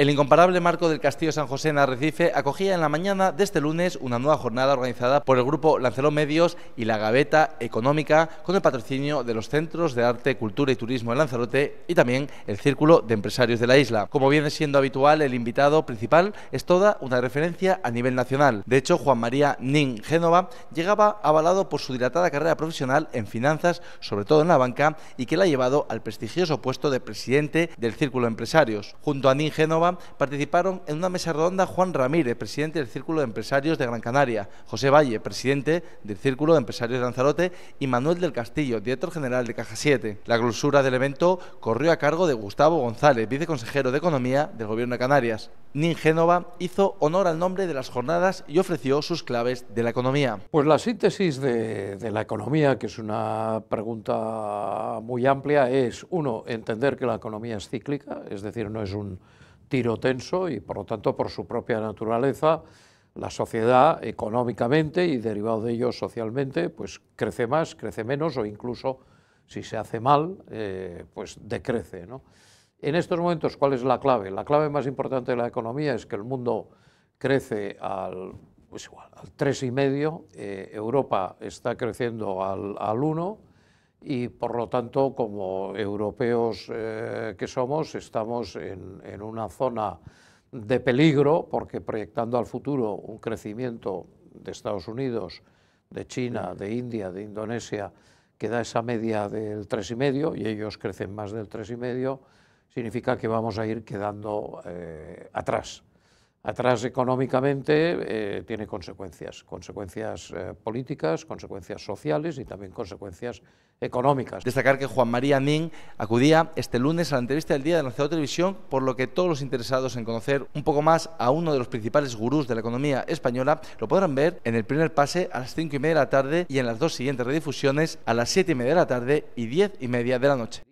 El incomparable marco del Castillo San José en Arrecife acogía en la mañana de este lunes una nueva jornada organizada por el grupo Lanceló Medios y la Gaveta Económica con el patrocinio de los Centros de Arte, Cultura y Turismo de Lanzarote y también el Círculo de Empresarios de la isla. Como viene siendo habitual, el invitado principal es toda una referencia a nivel nacional. De hecho, Juan María Nin Génova llegaba avalado por su dilatada carrera profesional en finanzas, sobre todo en la banca, y que la ha llevado al prestigioso puesto de presidente del Círculo de Empresarios. Junto a Nin Génova participaron en una mesa redonda Juan Ramírez, presidente del Círculo de Empresarios de Gran Canaria, José Valle, presidente del Círculo de Empresarios de Lanzarote y Manuel del Castillo, director general de Caja 7. La clausura del evento corrió a cargo de Gustavo González, viceconsejero de Economía del Gobierno de Canarias. NIN Génova hizo honor al nombre de las jornadas y ofreció sus claves de la economía. Pues la síntesis de la economía, que es una pregunta muy amplia, es, uno, entender que la economía es cíclica, es decir, no es un tiro tenso y por lo tanto por su propia naturaleza la sociedad económicamente y derivado de ello socialmente pues crece más, crece menos o incluso si se hace mal eh, pues decrece. En estos momentos ¿cuál es la clave? La clave más importante de la economía es que el mundo crece al pues igual, al 3,5, eh, Europa está creciendo al, al 1, y por lo tanto, como europeos eh, que somos, estamos en, una zona de peligro porque proyectando al futuro un crecimiento de Estados Unidos, de China, de India, de Indonesia, que da esa media del 3,5 y ellos crecen más del 3,5, significa que vamos a ir quedando eh, atrás atrás económicamente eh, tiene consecuencias, consecuencias eh, políticas, consecuencias sociales y también consecuencias económicas. Destacar que Juan María Min acudía este lunes a la entrevista del Día de la Ciudad Televisión, por lo que todos los interesados en conocer un poco más a uno de los principales gurús de la economía española lo podrán ver en el primer pase a las cinco y media de la tarde y en las dos siguientes redifusiones a las siete y media de la tarde y diez y media de la noche.